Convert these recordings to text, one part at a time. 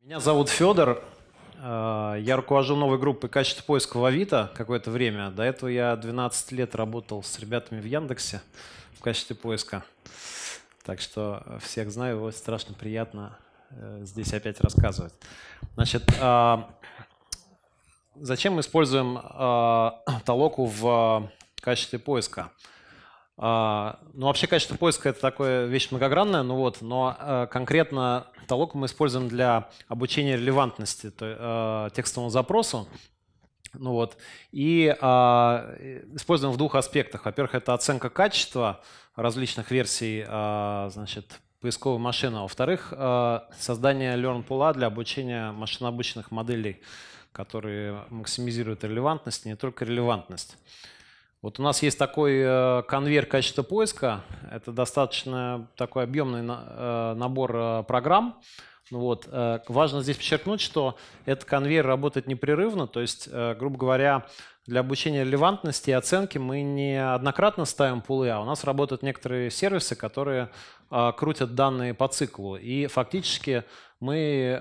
Меня зовут Федор. Э, я руковожу новой группой «Качество поиска» в Авито какое-то время. До этого я 12 лет работал с ребятами в Яндексе в качестве поиска. Так что всех знаю, его страшно приятно э, здесь опять рассказывать. Значит, э, зачем мы используем толоку в качестве поиска? А, ну, вообще качество поиска – это такая вещь многогранная, ну вот, но а, конкретно толоку мы используем для обучения релевантности то, а, текстовому запросу. Ну вот, и а, используем в двух аспектах. Во-первых, это оценка качества различных версий а, значит, поисковой машины. А во-вторых, э, создание learn пула для обучения машинообученных моделей, которые максимизируют релевантность, не только релевантность. Вот у нас есть такой э, конвейер качества поиска. Это достаточно такой объемный э, набор э, программ. Вот. Важно здесь подчеркнуть, что этот конвейер работает непрерывно, то есть, грубо говоря, для обучения релевантности и оценки мы не однократно ставим пулы, а у нас работают некоторые сервисы, которые крутят данные по циклу. И фактически мы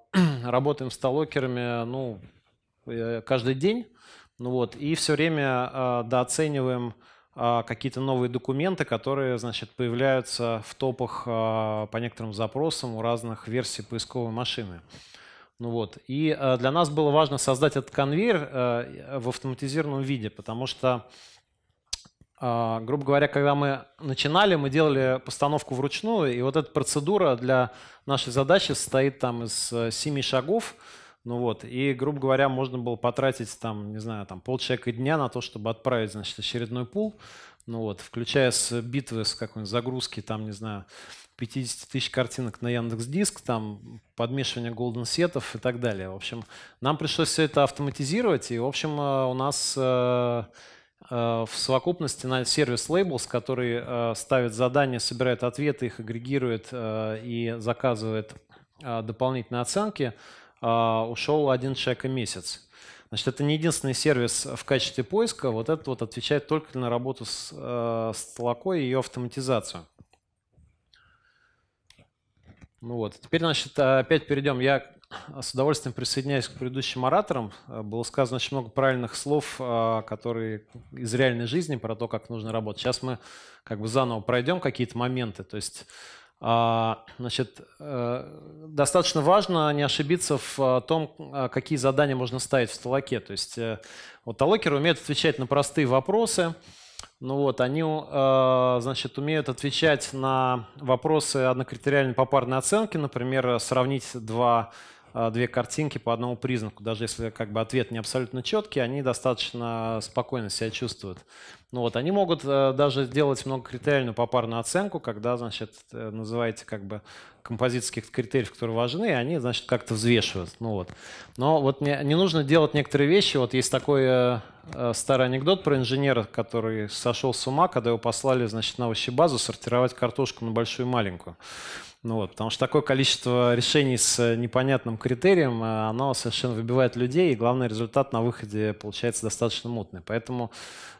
работаем с талокерами ну, каждый день, ну вот, и все время э, дооцениваем э, какие-то новые документы, которые, значит, появляются в топах э, по некоторым запросам у разных версий поисковой машины. Ну вот, и э, для нас было важно создать этот конвейер э, в автоматизированном виде, потому что, э, грубо говоря, когда мы начинали, мы делали постановку вручную, и вот эта процедура для нашей задачи состоит там из семи шагов, э, ну вот, и, грубо говоря, можно было потратить там, не знаю, там полчека дня на то, чтобы отправить, значит, очередной пул, ну вот, включая с битвы, с какой-нибудь загрузки, там, не знаю, 50 тысяч картинок на Яндекс Диск, там подмешивание голден сетов и так далее. В общем, нам пришлось все это автоматизировать, и, в общем, э, у нас э, э, в совокупности на сервис Labels, который ставит задания, собирает ответы, их агрегирует и заказывает дополнительные оценки, а, ушел один человек и месяц. Значит, это не единственный сервис в качестве поиска. Вот этот вот отвечает только на работу с, э, с толокой и ее автоматизацию. Ну вот. Теперь, значит, опять перейдем. Я с удовольствием присоединяюсь к предыдущим ораторам. Было сказано очень много правильных слов, а, которые из реальной жизни про то, как нужно работать. Сейчас мы как бы заново пройдем какие-то моменты. То есть а, значит, э, достаточно важно не ошибиться в а, том, а, какие задания можно ставить в столоке. То есть э, вот талокеры умеют отвечать на простые вопросы. Ну вот, они, значит, умеют отвечать на вопросы однокритериальной попарной оценки, например, сравнить два, две картинки по одному признаку. Даже если как бы, ответ не абсолютно четкий, они достаточно спокойно себя чувствуют. Ну вот, они могут э, даже сделать многокритериальную попарную оценку, когда, значит, э, называете как бы композитских критериев, которые важны, и они, значит, как-то взвешивают. Ну вот. Но вот не, не нужно делать некоторые вещи. Вот есть такой э, э старый анекдот про инженера, который сошел с ума, когда его послали, значит, на овощебазу сортировать картошку на большую и маленькую. Ну вот, потому что такое количество решений с непонятным критерием, оно совершенно выбивает людей, и главный результат на выходе получается достаточно мутный. Поэтому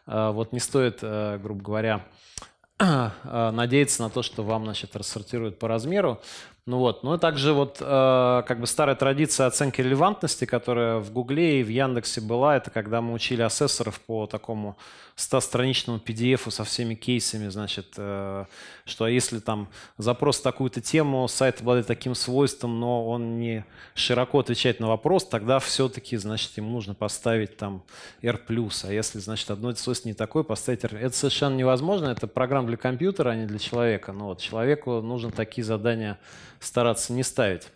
а, вот не стоит, а, грубо говоря, а, надеяться на то, что вам, значит, рассортируют по размеру, ну вот, ну и также вот э, как бы старая традиция оценки релевантности, которая в Гугле и в Яндексе была, это когда мы учили асессоров по такому 100-страничному PDF со всеми кейсами, значит, э, что если там запрос такую-то тему, сайт обладает таким свойством, но он не широко отвечает на вопрос, тогда все-таки, значит, ему нужно поставить там R+, а если, значит, одно свойство не такое, поставить R. Это совершенно невозможно, это программа для компьютера, а не для человека. Но ну вот человеку нужно такие задания стараться не ставить.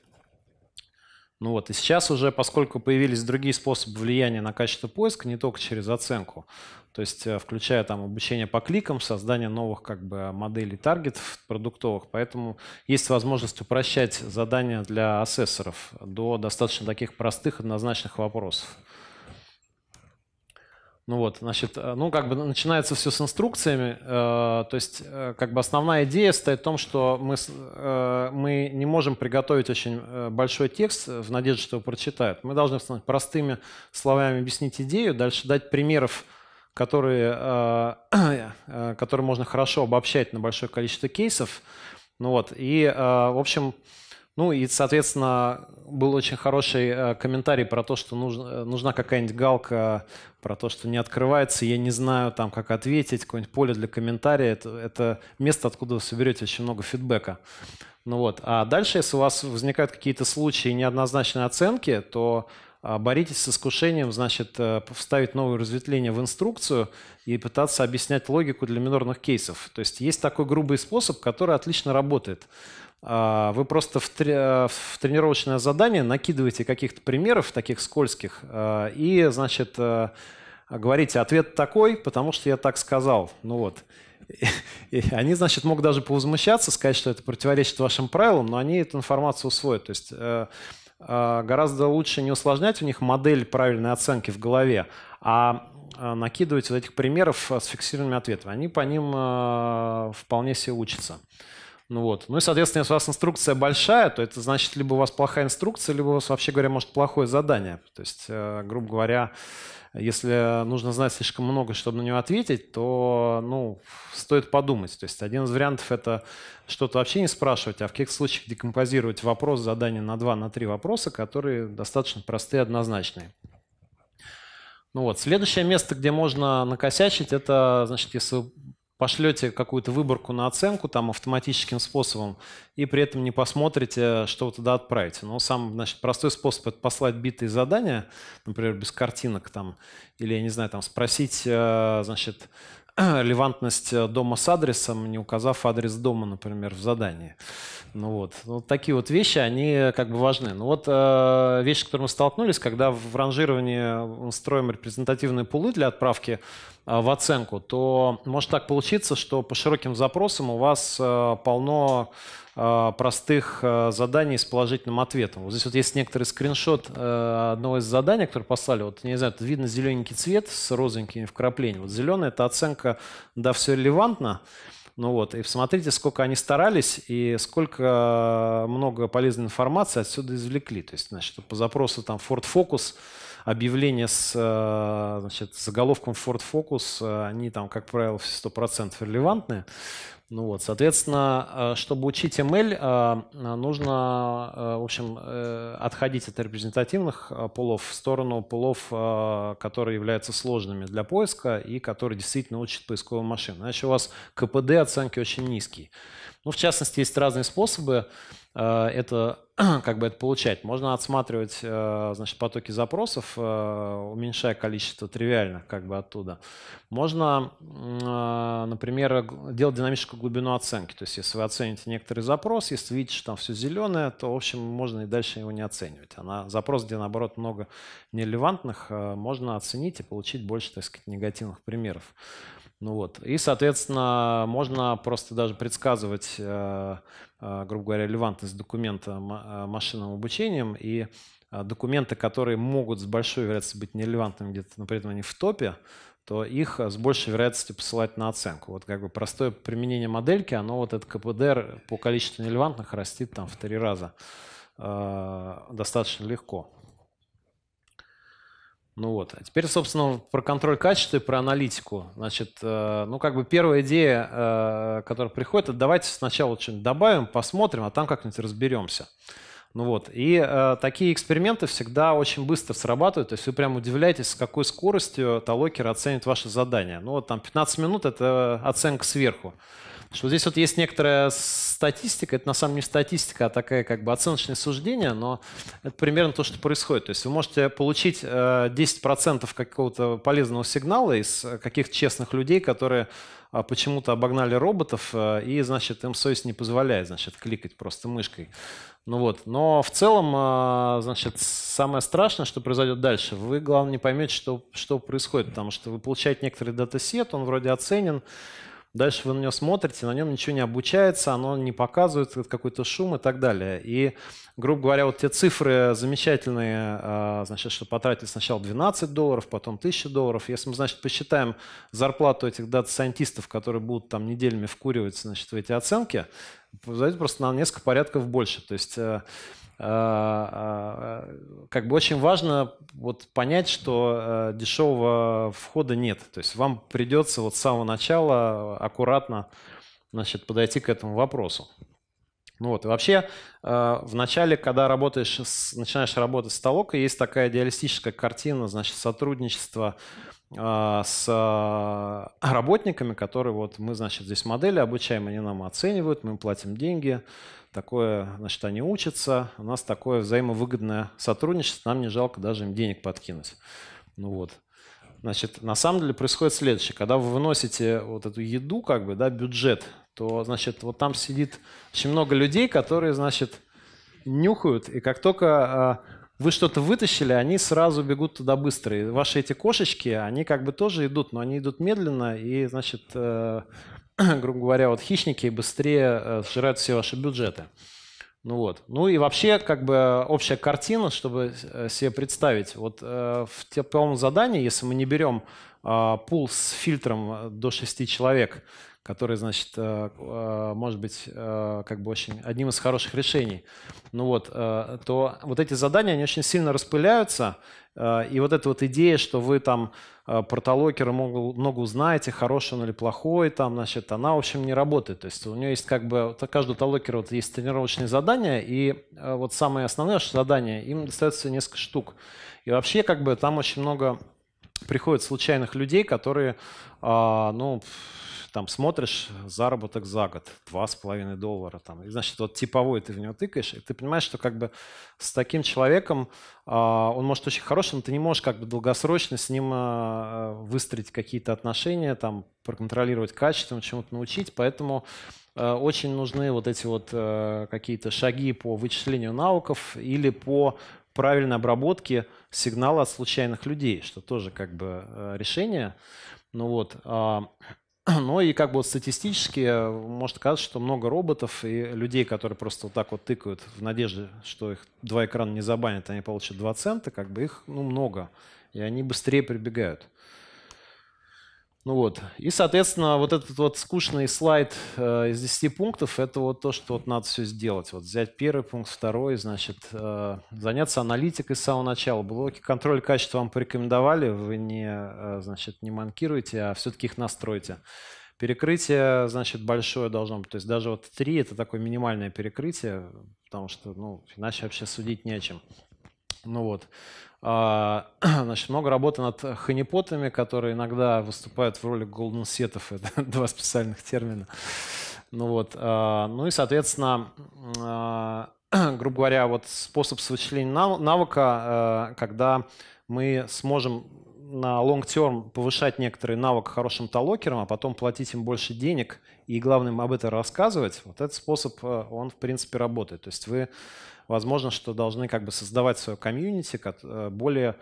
Ну вот, и сейчас уже, поскольку появились другие способы влияния на качество поиска, не только через оценку, то есть э, включая там обучение по кликам, создание новых как бы моделей таргетов продуктовых, поэтому есть возможность упрощать задания для ассессоров до достаточно таких простых однозначных вопросов. Ну вот, значит, э, ну как бы начинается все с инструкциями, э, то есть э, как бы основная идея стоит в том, что мы, мы не можем приготовить очень большой текст в надежде, что его прочитают. Мы должны простыми словами объяснить идею, дальше дать примеров, которые, которые можно хорошо обобщать на большое количество кейсов. Ну вот, и, в общем, ну и, соответственно, был очень хороший э, комментарий про то, что э, нужна, какая-нибудь галка, про то, что не открывается, я не знаю, там, как ответить, какое-нибудь поле для комментария. Это, это место, откуда вы соберете очень много фидбэка. Ну вот. А дальше, если у вас возникают какие-то случаи неоднозначной оценки, то а, боритесь с искушением, значит, э, вставить новое разветвление в инструкцию и пытаться объяснять логику для минорных кейсов. То есть есть такой грубый способ, который отлично работает – а, вы просто в, тре- в тренировочное задание накидываете каких-то примеров таких скользких а, и, значит, э, говорите, ответ такой, потому что я так сказал. Ну вот. И они, значит, могут даже повозмущаться, сказать, что это противоречит вашим правилам, но они эту информацию усвоят. То есть э, э, гораздо лучше не усложнять у них модель правильной оценки в голове, а, а накидывать вот этих примеров с фиксированными ответами. Они по ним вполне себе учатся. Ну вот. Ну и, соответственно, если у вас инструкция большая, то это значит, либо у вас плохая инструкция, либо у вас, вообще говоря, может, плохое задание. То есть, э, грубо говоря, если нужно знать слишком много, чтобы на него ответить, то ну, стоит подумать. То есть один из вариантов – это что-то вообще не спрашивать, а в каких случаях декомпозировать вопрос, задание на два, на три вопроса, которые достаточно простые однозначные. Ну вот, следующее место, где можно накосячить, это, значит, если пошлете какую-то выборку на оценку там автоматическим способом и при этом не посмотрите, что вы туда отправите. но самый значит, простой способ — это послать битые задания, например, без картинок там, или, я не знаю, там спросить, э, значит, релевантность э, дома с адресом, не указав адрес дома, например, в задании. Ну вот, ну, вот такие вот вещи, они э, как бы важны. Ну вот э, вещи, с которыми мы столкнулись, когда в ранжировании э, строим репрезентативные пулы для отправки э, в оценку, то может так получиться, что по широким запросам у вас э, полно а, простых а, заданий с положительным ответом. Вот здесь вот есть некоторый скриншот э, одного из заданий, которые послали. Вот, не знаю, тут видно зелененький цвет с розовенькими вкраплениями. Вот зеленый – это оценка «да, все релевантно». Ну вот, и посмотрите, сколько они старались и сколько а, много полезной информации отсюда извлекли. То есть, значит, по запросу там Ford Focus, объявление с значит, заголовком Ford Focus, они там, как правило, все 100% релевантные. Ну вот, соответственно, э, чтобы учить ML, э, нужно, э, в общем, отходить от репрезентативных полов в сторону полов, которые являются сложными для поиска и которые действительно учат поисковую машину. Иначе у вас КПД оценки очень низкий. Ну, в частности, есть разные способы. Э, это как бы это получать. Можно отсматривать э, значит, потоки запросов, э, уменьшая количество тривиальных, как бы оттуда. Можно, например, делать динамическую глубину оценки. То есть если вы оцените некоторый запрос, если видите, что там все зеленое, то, в общем, можно и дальше его не оценивать. А на запрос, где, наоборот, много нерелевантных, можно оценить и получить больше, так сказать, негативных примеров. Ну вот. И, соответственно, можно просто даже предсказывать, э, э, грубо говоря, релевантность документа э, машинным обучением. И документы, которые могут с большой вероятностью быть нерелевантными где-то, но при этом они в топе, то их с большей вероятностью посылать на оценку. Вот как бы простое применение модельки, оно вот этот КПДР по количеству нерелевантных растит там в три раза достаточно легко. Ну вот. А теперь, собственно, про контроль качества и про аналитику. Значит, э, ну как бы первая идея, э, которая приходит, это давайте сначала что-нибудь добавим, посмотрим, а там как-нибудь разберемся. Ну вот. И э, такие эксперименты всегда очень быстро срабатывают. То есть вы прям удивляетесь, с какой скоростью талокер оценит ваше задание. Ну вот там 15 минут — это оценка сверху. Что здесь вот есть некоторая статистика, это на самом деле не статистика, а такая как бы оценочное суждение, но это примерно то, что происходит. То есть вы можете получить 10% э, какого-то полезного сигнала из э, каких-то честных людей, которые а, почему-то обогнали роботов, э, и, значит, им совесть не позволяет, значит, кликать просто мышкой. Ну вот. Но в целом, значит, самое страшное, что произойдет дальше, вы, главное, не поймете, что, что происходит, потому что вы получаете некоторый датасет, он вроде оценен, Дальше вы на него смотрите, на нем ничего не обучается, оно не показывает какой-то шум и так далее. И, грубо говоря, вот те цифры замечательные, а, значит, что потратили сначала 12 долларов, потом 1000 долларов. Если мы, значит, посчитаем зарплату этих дата-сайентистов, которые будут там неделями вкуривать, значит, в эти оценки, произойдет просто на несколько порядков больше. То есть э, а, а, как бы очень важно вот понять, что э, дешевого входа нет. То есть вам придется вот с самого начала аккуратно значит, подойти к этому вопросу. Ну вот, и вообще, э, в начале, когда работаешь, начинаешь работать с толока, есть такая идеалистическая картина, значит, сотрудничества э, с работниками, которые вот мы, значит, здесь модели обучаем, они нам оценивают, мы им платим деньги, такое, значит, они учатся, у нас такое взаимовыгодное сотрудничество, нам не жалко даже им денег подкинуть. Ну вот. Значит, на самом деле происходит следующее. Когда вы выносите вот эту еду, как бы, да, бюджет, то, значит, вот там сидит очень много людей, которые, значит, нюхают, и как только а, вы что-то вытащили, они сразу бегут туда быстро. И ваши эти кошечки, они как бы тоже идут, но они идут медленно, и, значит, э, грубо говоря, вот хищники быстрее э, сжирают все ваши бюджеты. Ну вот. Ну и вообще, как бы общая картина, чтобы э, себе представить. Вот э, в теплом задании, если мы не берем э, пул с фильтром до 6 человек, который, значит, может быть, как бы очень одним из хороших решений, ну вот, то вот эти задания, они очень сильно распыляются, Э, и вот эта вот идея, что вы там э, про талокера много, узнаете, хороший он или плохой, там, значит, она, в общем, не работает. То есть у нее есть как бы, у каждого талокера вот есть тренировочные задания, и э, вот самое основное задание, им достается несколько штук. И вообще, как бы, там очень много приходит случайных людей, которые, а, ну, там смотришь заработок за год, 2,5 доллара. Там, и, значит, вот типовой ты в него тыкаешь, и ты понимаешь, что как бы с таким человеком а, он может очень хороший, но ты не можешь как бы долгосрочно с ним а, а, выстроить какие-то отношения, там, проконтролировать качество, чему-то научить. Поэтому очень нужны вот эти вот какие-то шаги по вычислению навыков или по правильной обработке сигнала от случайных людей, что тоже как бы решение. Ну вот, ну и как бы статистически э, может казаться, что много роботов и людей, которые просто вот так вот тыкают в надежде, что их два экрана не забанят, они получат два цента, как бы их ну, много, и они быстрее прибегают. Ну вот. И, соответственно, вот этот вот скучный слайд э, из 10 пунктов, это вот то, что вот надо все сделать. Вот взять первый пункт, второй, значит, э, заняться аналитикой с самого начала. Блоки контроль качества вам порекомендовали, вы не, э, значит, не манкируете, а все-таки их настройте. Перекрытие, значит, большое должно быть. То есть даже вот 3 – это такое минимальное перекрытие, потому что, ну, иначе вообще судить не о чем. Ну вот. А, значит, много работы над ханипотами, которые иногда выступают в роли голденсетов. Это два специальных термина. Ну вот. А, ну и, соответственно, а, грубо говоря, вот способ вычисления навыка, когда мы сможем на long term повышать некоторый навык хорошим талокером, а потом платить им больше денег и, главное, об этом рассказывать, вот этот способ, он, в принципе, работает. То есть вы возможно, что должны как бы создавать свое комьюнити э, более,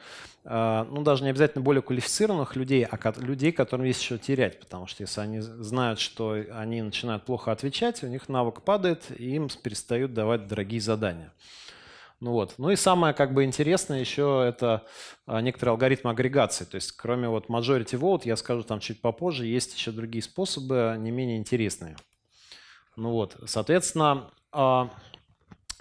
э, ну даже не обязательно более квалифицированных людей, а людей, которым есть еще терять, потому что если они знают, что они начинают плохо отвечать, у них навык падает, и им перестают давать дорогие задания. Ну вот. Ну и самое как бы интересное еще это э, некоторые алгоритмы агрегации. То есть кроме вот majority vote, я скажу там чуть попозже, есть еще другие способы, не менее интересные. Ну вот, соответственно, а,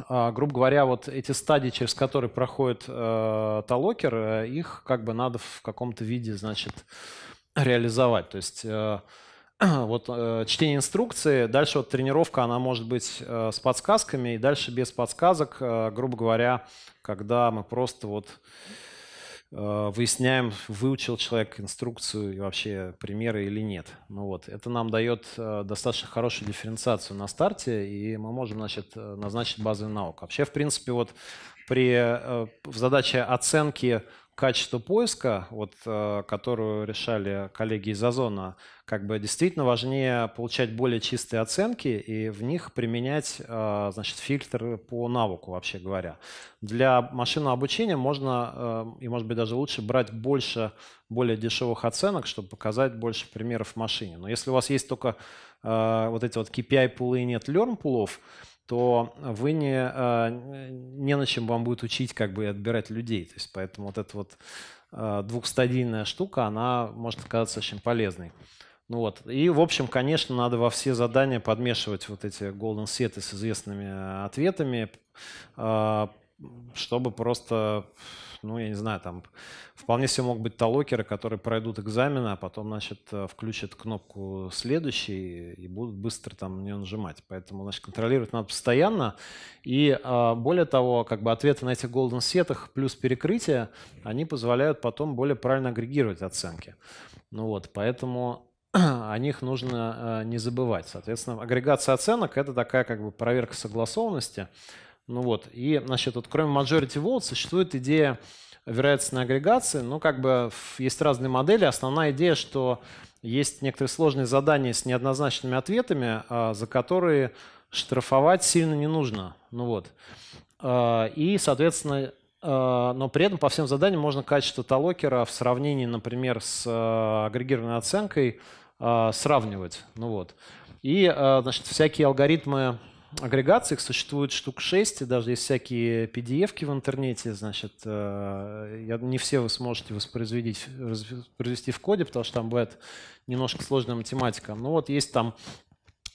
а, грубо говоря, вот эти стадии, через которые проходит э, талокер, э, их как бы надо в каком-то виде, значит, реализовать. То есть э, вот э, чтение инструкции, дальше вот тренировка, она может быть э, с подсказками, и дальше без подсказок, э, грубо говоря, когда мы просто вот Э, выясняем, выучил человек инструкцию и вообще примеры или нет. Ну вот, это нам дает э, достаточно хорошую дифференциацию на старте, и мы можем значит, э, назначить базовый навык. Вообще, в принципе, вот при, в задаче оценки качество поиска, вот, э, которую решали коллеги из Озона, как бы действительно важнее получать более чистые оценки и в них применять э, значит, фильтр по навыку, вообще говоря. Для машинного обучения можно, э, и может быть даже лучше, брать больше более дешевых оценок, чтобы показать больше примеров в машине. Но если у вас есть только вот эти вот KPI-пулы и нет learn-пулов, то вы не, э, не на чем вам будет учить, как бы отбирать людей. То есть поэтому вот эта вот э, двухстадийная штука, она может оказаться очень полезной. Ну вот. И, в общем, конечно, надо во все задания подмешивать вот эти golden сеты с известными э, ответами, чтобы просто ну, я не знаю, там вполне себе мог быть талокеры, которые пройдут экзамены, а потом, значит, э, включат кнопку «Следующий» и будут быстро там не нажимать. Поэтому, значит, контролировать надо постоянно. И а, более того, как бы ответы на этих golden сетах плюс перекрытие, они позволяют потом более правильно агрегировать оценки. Ну вот, поэтому о них нужно э, не забывать. Соответственно, агрегация оценок – это такая как бы проверка согласованности. Ну вот, и, значит, вот кроме majority vote существует идея вероятностной агрегации. Ну, как бы есть разные модели. Основная идея, что есть некоторые сложные задания с неоднозначными ответами, а, за которые штрафовать сильно не нужно. Ну вот. А, и, соответственно, а, но при этом по всем заданиям можно качество талокера в сравнении, например, с агрегированной оценкой сравнивать. Ну вот. И, значит, всякие алгоритмы агрегаций, их существует штук 6, и даже есть всякие pdf в интернете, значит, э, я, не все вы сможете воспроизвести, воспроизвести в коде, потому что там бывает немножко сложная математика. Но ну вот есть там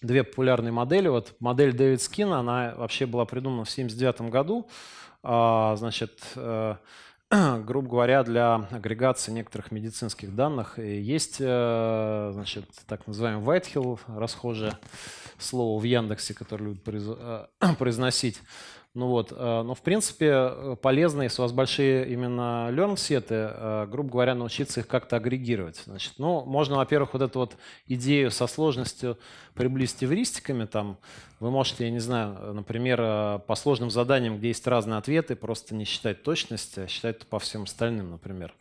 две популярные модели. Вот модель Дэвид Скина, она вообще была придумана в 1979 году. А, значит, э, грубо говоря, для агрегации некоторых медицинских данных. Есть, э, значит, так называемый Whitehill, расхожее слово в Яндексе, которое любят э, произносить. Ну вот, э, но ну, в принципе э, полезно, если у вас большие именно learn-сеты, э, грубо говоря, научиться их как-то агрегировать. Значит, ну, можно, во-первых, вот эту вот идею со сложностью приблизить эвристиками. Там вы можете, я не знаю, например, по сложным заданиям, где есть разные ответы, просто не считать точность, а считать по всем остальным, например.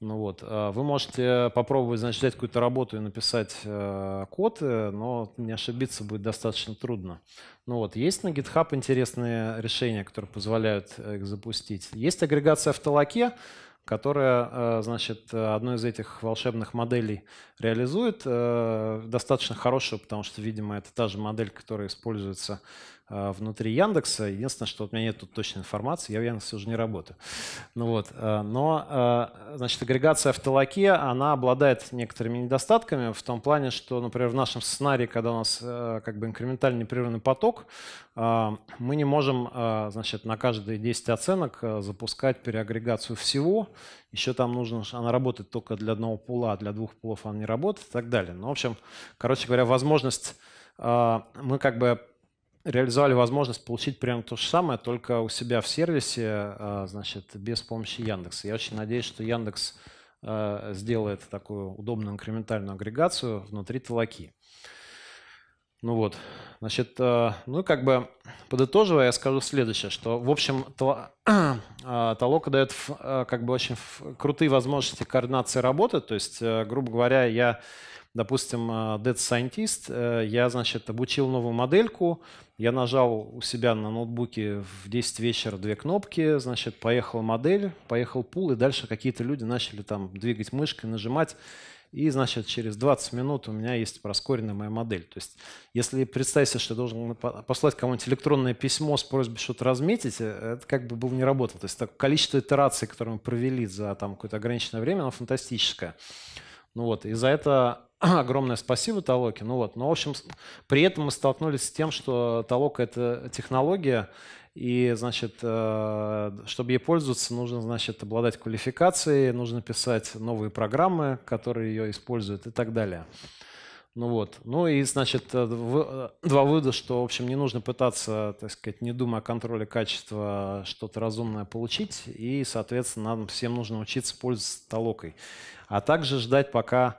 Ну вот, а, вы можете попробовать, значит, взять какую-то работу и написать э, код, э, но не ошибиться будет достаточно трудно. Ну вот, есть на GitHub интересные решения, которые позволяют э, их запустить. Есть агрегация в Толоке, которая, значит, одну из этих волшебных моделей реализует, достаточно хорошую, потому что, видимо, это та же модель, которая используется а, внутри Яндекса. Единственное, что у меня нет тут точной информации, я в Яндексе уже не работаю. Ну вот, а, но, а, значит, агрегация в Толоке, она обладает некоторыми недостатками в том плане, что, например, в нашем сценарии, когда у нас как бы инкрементальный непрерывный поток, мы не можем, значит, на каждые 10 оценок запускать переагрегацию всего. Еще там нужно, она работает только для одного пула, а для двух пулов она не работает и так далее. Ну, в общем, короче говоря, возможность мы как бы реализовали возможность получить прям то же самое, только у себя в сервисе, а, значит, без помощи Яндекса. Я очень надеюсь, что Яндекс а, сделает такую удобную инкрементальную агрегацию внутри толоки. Ну вот, значит, э, ну как бы подытоживая, я скажу следующее, что в общем э, толока дает э, как бы очень крутые возможности координации работы, то есть, грубо говоря, я допустим, Dead Scientist, я, значит, обучил новую модельку, я нажал у себя на ноутбуке в 10 вечера две кнопки, значит, поехала модель, поехал пул, и дальше какие-то люди начали там двигать мышкой, нажимать, и, значит, через 20 минут у меня есть проскоренная моя модель. То есть, если представить что я должен послать кому-нибудь электронное письмо с просьбой что-то разметить, э, это как бы было не работало. То есть, так, количество итераций, которые мы провели за там, какое-то ограниченное время, оно фантастическое. Ну вот, и за это огромное спасибо Толоке. Ну вот, но ну, в общем, при этом мы столкнулись с тем, что Толока — это технология, и, значит, э, чтобы ей пользоваться, нужно, значит, обладать квалификацией, нужно писать новые программы, которые ее используют и так далее. Ну вот. Ну и, значит, э, э, два вывода, что, в общем, не нужно пытаться, так сказать, не думая о контроле качества, что-то разумное получить, и, соответственно, нам всем нужно учиться пользоваться толокой. А также ждать, пока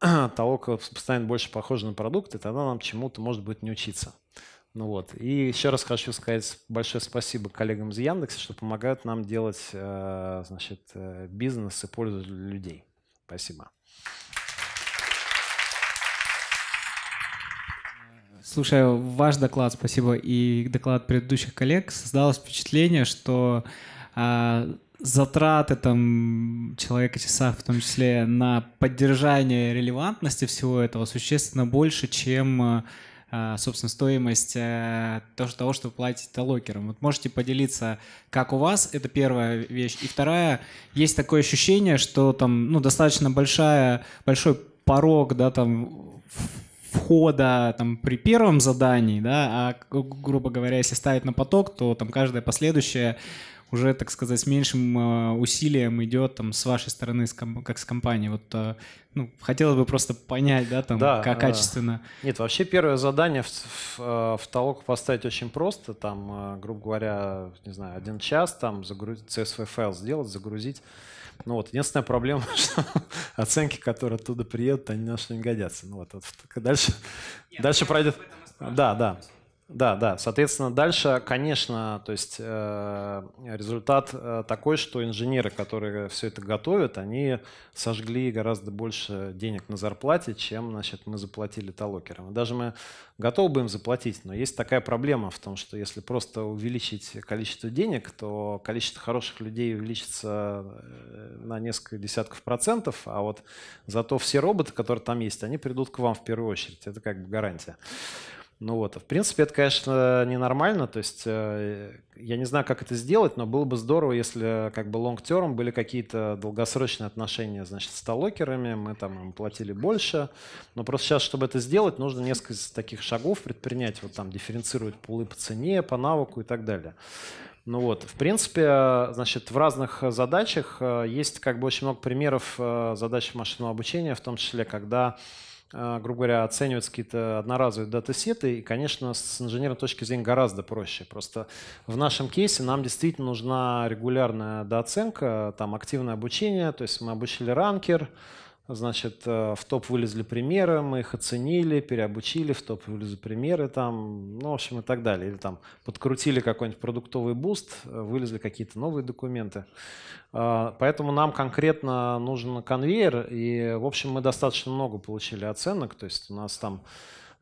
толока станет больше похожа на продукт, и тогда нам чему-то, может быть, не учиться. Ну вот. И еще раз хочу сказать большое спасибо коллегам из Яндекса, что помогают нам делать э, значит, э, бизнес и пользу для людей. Спасибо. Слушая ваш доклад, спасибо, и доклад предыдущих коллег, создалось впечатление, что э, затраты там человека часах, в том числе на поддержание релевантности всего этого, существенно больше, чем э, а, собственно, стоимость э, тоже того, что вы платите локером. Вот можете поделиться, как у вас, это первая вещь. И вторая, есть такое ощущение, что там, ну, достаточно большая, большой порог, да, там, входа там при первом задании, да, а грубо говоря, если ставить на поток, то там каждое последующее уже, так сказать, с меньшим э, усилием идет там с вашей стороны, как с компанией Вот э, ну, хотелось бы просто понять, да, там, да, как качественно. Нет, вообще первое задание в, в, э, в толок поставить очень просто. Там, грубо говоря, не знаю, один час там загрузить, CSV файл сделать, загрузить. Ну вот, единственная проблема, что оценки, которые оттуда приедут, они на что не годятся. Ну вот, вот дальше, Нет, дальше пройдет... Да, да. Да, да. Соответственно, дальше, конечно, то есть э, результат э, такой, что инженеры, которые все это готовят, они сожгли гораздо больше денег на зарплате, чем, значит, мы заплатили талокерам. даже мы готовы бы им заплатить, но есть такая проблема в том, что если просто увеличить количество денег, то количество хороших людей увеличится э, на несколько десятков процентов, а вот зато все роботы, которые там есть, они придут к вам в первую очередь. Это как бы гарантия. Ну вот, а в принципе, это, конечно, ненормально. То есть э, я не знаю, как это сделать, но было бы здорово, если э, как бы лонгтером были какие-то долгосрочные отношения, значит, с талокерами, мы там им платили больше. Но просто сейчас, чтобы это сделать, нужно несколько таких шагов предпринять, вот там дифференцировать пулы по цене, по навыку и так далее. Ну вот, в принципе, э, значит, в разных задачах есть как бы очень много примеров задач машинного обучения, в том числе, когда а, грубо говоря, оценивать какие-то одноразовые датасеты. И, конечно, с инженерной точки зрения гораздо проще. Просто в нашем кейсе нам действительно нужна регулярная дооценка, там активное обучение. То есть мы обучили ранкер, Значит, э, в топ вылезли примеры, мы их оценили, переобучили, в топ вылезли примеры там, ну, в общем, и так далее. Или там подкрутили какой-нибудь продуктовый буст, э, вылезли какие-то новые документы. А, поэтому нам конкретно нужен конвейер, и, в общем, мы достаточно много получили оценок, то есть у нас там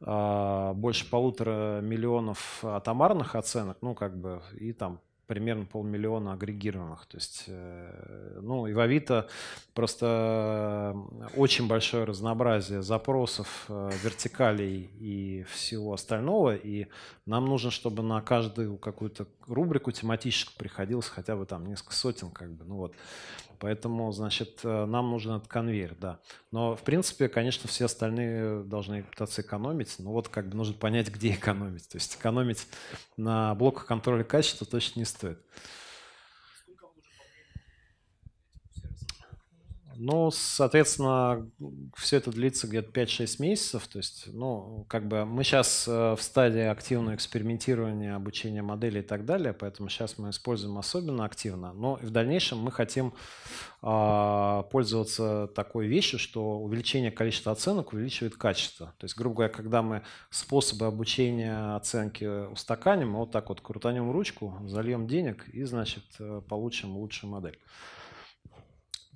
а, больше полутора миллионов атомарных оценок, ну, как бы, и там примерно полмиллиона агрегированных. То есть, э, ну, и в Авито просто очень большое разнообразие запросов, э, вертикалей и всего остального. И нам нужно, чтобы на каждую какую-то рубрику тематическую приходилось хотя бы там несколько сотен, как бы, ну вот. Поэтому, значит, э, нам нужен этот конвейер, да. Но, в принципе, конечно, все остальные должны пытаться экономить. Но вот как бы нужно понять, где экономить. То есть экономить на блоках контроля качества точно не стоит. Ну, соответственно, все это длится где-то 5-6 месяцев. То есть, ну, как бы мы сейчас э, в стадии активного экспериментирования, обучения моделей и так далее, поэтому сейчас мы используем особенно активно. Но в дальнейшем мы хотим э, пользоваться такой вещью, что увеличение количества оценок увеличивает качество. То есть, грубо говоря, когда мы способы обучения оценки устаканим, мы вот так вот крутанем ручку, зальем денег и, значит, э, получим лучшую модель.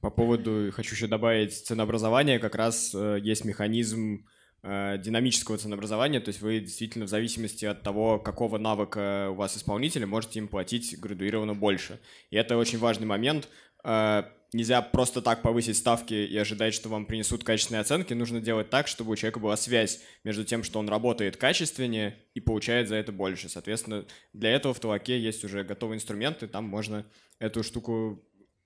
По поводу, хочу еще добавить, ценообразования как раз э, есть механизм э, динамического ценообразования, то есть вы действительно в зависимости от того, какого навыка у вас исполнителя, можете им платить градуированно больше. И это очень важный момент. Э, нельзя просто так повысить ставки и ожидать, что вам принесут качественные оценки. Нужно делать так, чтобы у человека была связь между тем, что он работает качественнее и получает за это больше. Соответственно, для этого в Толоке есть уже готовые инструменты, там можно эту штуку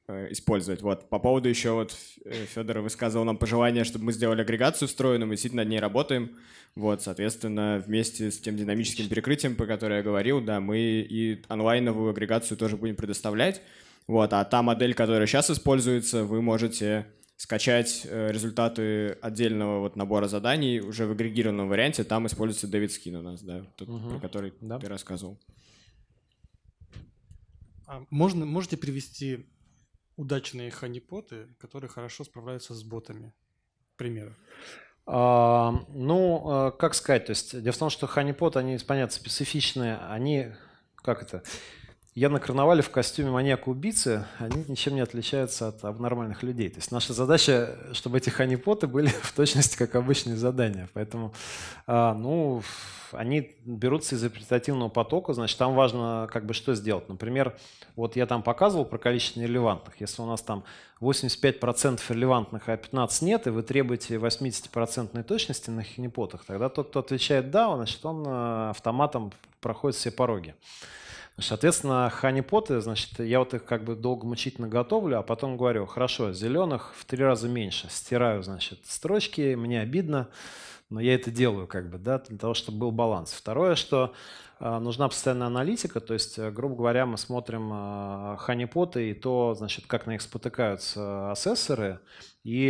Э, использовать. Вот. По поводу еще вот э, Федор высказывал нам пожелание, чтобы мы сделали агрегацию встроенную, мы действительно над ней работаем. Вот, соответственно, вместе с тем динамическим перекрытием, по которое я говорил, да, мы и онлайновую агрегацию тоже будем предоставлять. Вот, а та модель, которая сейчас используется, вы можете скачать э, результаты отдельного вот набора заданий уже в агрегированном варианте. Там используется Дэвид Скин у нас, да, тот, угу. про который да. ты рассказывал. А можно, можете привести удачные ханипоты, которые хорошо справляются с ботами? Примеры. А, ну, а, как сказать, то есть дело в том, что ханипоты, они, понятно, специфичные, они, как это, я на карнавале в костюме маньяка-убийцы, они ничем не отличаются от обнормальных людей. То есть наша задача, чтобы эти ханипоты были в точности как обычные задания. Поэтому, а, ну, они берутся из репрезентативного потока, значит, там важно как бы что сделать. Например, вот я там показывал про количество нерелевантных. Если у нас там 85% релевантных, а 15 нет, и вы требуете 80% точности на ханипотах, тогда тот, кто отвечает «да», значит, он а, автоматом проходит все пороги. Соответственно, ханипоты, э, значит, я вот их как бы долго мучительно готовлю, а потом говорю, хорошо, зеленых в три раза меньше. Стираю, значит, строчки, мне обидно, но я это делаю как бы, да, для того, чтобы был баланс. Второе, что э, нужна постоянная аналитика, то есть, э, грубо говоря, мы смотрим ханипоты и то, значит, как на них спотыкаются асессоры, и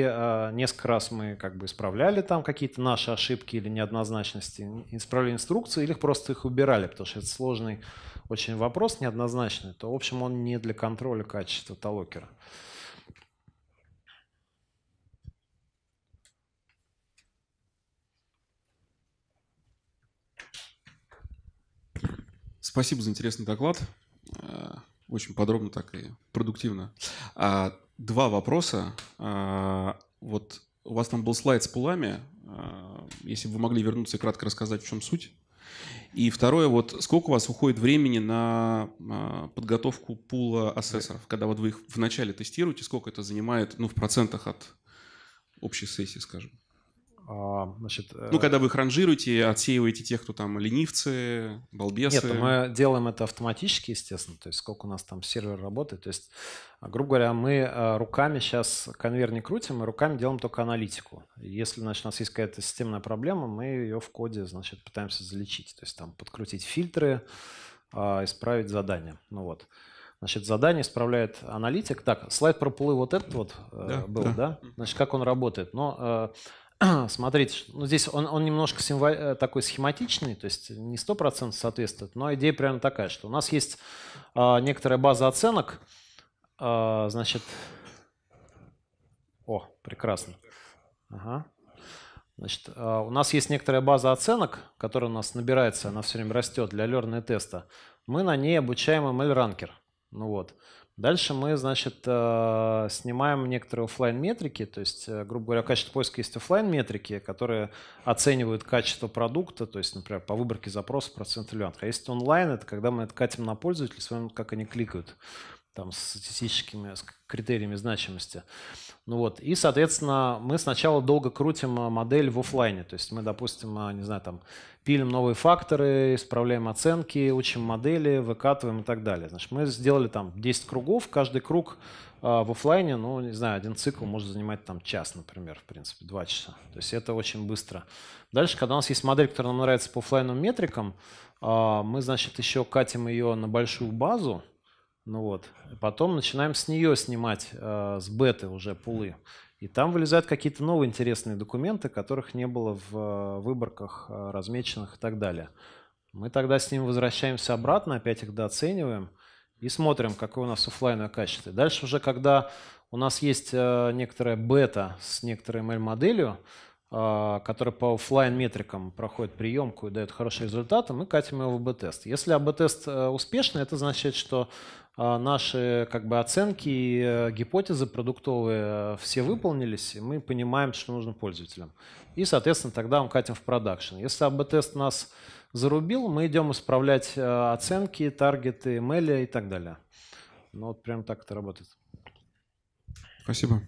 несколько раз мы как бы исправляли там какие-то наши ошибки или неоднозначности, исправляли инструкции или просто их убирали, потому что это сложный очень вопрос неоднозначный, то, в общем, он не для контроля качества талокера. Спасибо за интересный доклад. Э, очень подробно так и продуктивно. А, два вопроса. А, вот у вас там был слайд с пулами. А, если бы вы могли вернуться и кратко рассказать, в чем суть. И второе, вот сколько у вас уходит времени на а, подготовку пула ассессоров, когда вот вы их вначале тестируете, сколько это занимает, ну, в процентах от общей сессии, скажем? А, значит, э, ну, когда вы их ранжируете, отсеиваете тех, кто там ленивцы, балбесы. Нет, мы делаем это автоматически, естественно, то есть сколько у нас там сервер работает. То есть, а, грубо говоря, мы а, руками сейчас конвейер не крутим, мы руками делаем только аналитику. Если значит, у нас есть какая-то системная проблема, мы ее в коде значит, пытаемся залечить. То есть там подкрутить фильтры, исправить задание. Ну вот. Значит, задание исправляет аналитик. Так, слайд про пулы вот этот вот э, да, был, да. да? Значит, как он работает. Но э, Смотрите, ну здесь он, он немножко символ... Э, такой схематичный, то есть не сто процентов соответствует, но идея прямо такая, что у нас есть э, некоторая база оценок, э, значит, о, прекрасно. Ага. Значит, э, у нас есть некоторая база оценок, которая у нас набирается, она все время растет для learning теста. Мы на ней обучаем ML-ранкер. Ну вот. Дальше мы, значит, э, снимаем некоторые офлайн метрики то есть, э, грубо говоря, качество поиска есть офлайн метрики которые оценивают качество продукта, то есть, например, по выборке запросов процент релевантных. А если онлайн, это когда мы откатим на пользователя, смотрим, как они кликают там, с статистическими с критериями значимости. Ну вот, и, соответственно, мы сначала долго крутим а, модель в офлайне. То есть мы, допустим, а, не знаю, там, пилим новые факторы, исправляем оценки, учим модели, выкатываем и так далее. Значит, мы сделали там 10 кругов, каждый круг а, в офлайне, ну, не знаю, один цикл может занимать там час, например, в принципе, два часа. То есть это очень быстро. Дальше, когда у нас есть модель, которая нам нравится по офлайновым метрикам, мы, значит, еще катим ее на большую базу, ну вот. Потом начинаем с нее снимать, э, с беты уже пулы. И там вылезают какие-то новые интересные документы, которых не было в а, выборках, а, размеченных и так далее. Мы тогда с ним возвращаемся обратно, опять их дооцениваем и смотрим, какое у нас офлайновое качество. И дальше уже, когда у нас есть некоторая бета с некоторой ML-моделью, которая по офлайн метрикам проходит приемку и дает хорошие результаты, мы катим его в АБ-тест. Если АБ-тест успешный, это значит, что а, наши как бы оценки и э, гипотезы продуктовые э, все выполнились, и мы понимаем, что нужно пользователям. И, соответственно, тогда мы катим в продакшн. Если АБ-тест нас зарубил, мы идем исправлять э, оценки, таргеты, мейли и так далее. Ну вот прям так это работает. Спасибо.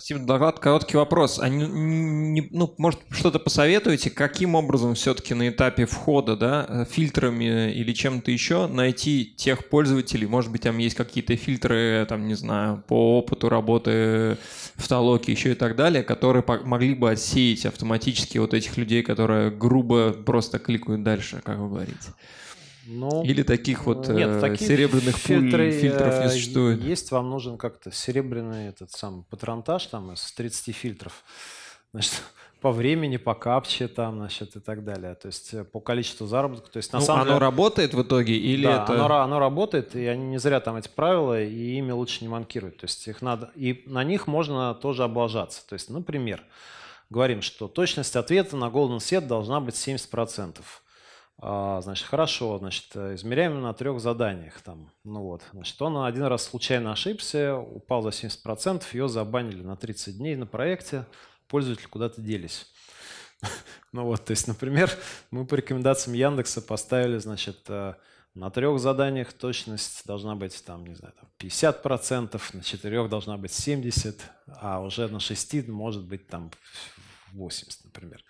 Спасибо, Доклад. Короткий вопрос. А не, не, ну, может, что-то посоветуете, каким образом все-таки на этапе входа, да, э, фильтрами э, или чем-то еще найти тех пользователей? Может быть, там есть какие-то фильтры, там, не знаю, по опыту работы в Толоке еще и так далее, которые могли бы отсеять автоматически вот этих людей, которые грубо просто кликают дальше, как вы говорите? Ну, Или таких вот э, нет, таких серебряных фильтры, пуль, э, фильтров не существует? Есть, вам нужен как-то серебряный этот сам патронтаж там из 30 фильтров. Значит, по времени, по капче там, значит, и так далее. То есть э, по количеству заработка. То есть на ну, самом оно деле... работает в итоге или да, это... Оно, оно работает, и они не зря там эти правила, и ими лучше не манкировать. То есть их надо... И на них можно тоже облажаться. То есть, например, говорим, что точность ответа на Golden Set должна быть 70%. А, значит, хорошо, значит, э, измеряем на трех заданиях там. Ну вот, значит, он один раз случайно ошибся, упал за 70%, ее забанили на 30 дней на проекте, пользователи куда-то делись. Ну вот, то есть, например, мы по рекомендациям Яндекса поставили, значит, э, на трех заданиях точность должна быть, там, не знаю, 50%, на четырех должна быть 70%, а уже на шести может быть там 80, например.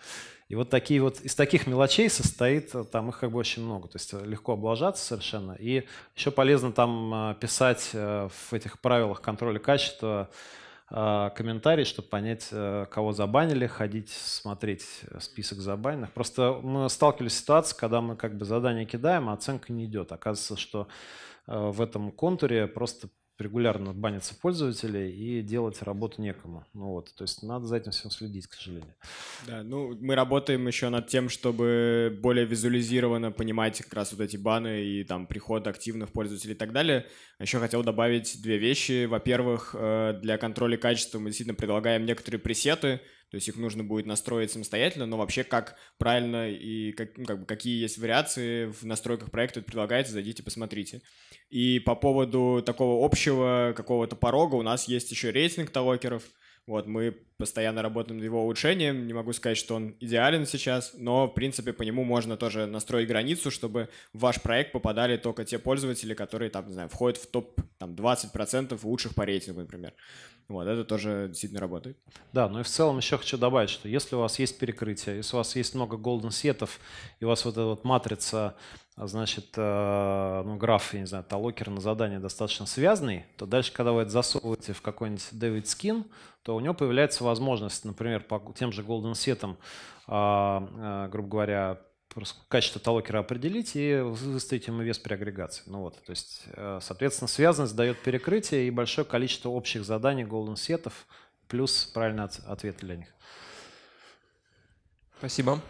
И вот такие вот, из таких мелочей состоит, э, там их как бы очень много, то есть э, легко облажаться совершенно. И еще полезно там э, писать в этих правилах контроля качества комментарий, чтобы понять, кого забанили, ходить, смотреть список забаненных. Просто мы сталкивались с ситуацией, когда мы как бы задание кидаем, а оценка не идет. Оказывается, что в этом контуре просто регулярно банятся пользователи и делать работу некому. Ну вот, то есть надо за этим всем следить, к сожалению. Да, ну мы работаем еще над тем, чтобы более визуализированно понимать как раз вот эти баны и там приход активных пользователей и так далее. А еще хотел добавить две вещи. Во-первых, э, для контроля качества мы действительно предлагаем некоторые пресеты, то есть их нужно будет настроить самостоятельно, но вообще как правильно и как, ну, как бы, какие есть вариации в настройках проекта предлагается, зайдите, посмотрите. И по поводу такого общего какого-то порога у нас есть еще рейтинг талокеров – вот, мы постоянно работаем над его улучшением. Не могу сказать, что он идеален сейчас, но, в принципе, по нему можно тоже настроить границу, чтобы в ваш проект попадали только те пользователи, которые, там, не знаю, входят в топ там, 20% лучших по рейтингу, например. Вот, это тоже действительно работает. Да, ну и в целом еще хочу добавить, что если у вас есть перекрытие, если у вас есть много golden сетов, и у вас вот эта вот матрица а значит, э, ну, граф, я не знаю, талокер на задание достаточно связанный, то дальше, когда вы это засовываете в какой-нибудь David Skin, то у него появляется возможность, например, по тем же Golden Set, э, э, грубо говоря, качество талокера определить и выставить ему вес при агрегации. Ну вот, то есть, соответственно, связанность дает перекрытие и большое количество общих заданий Golden сетов плюс правильный ответ для них. Спасибо.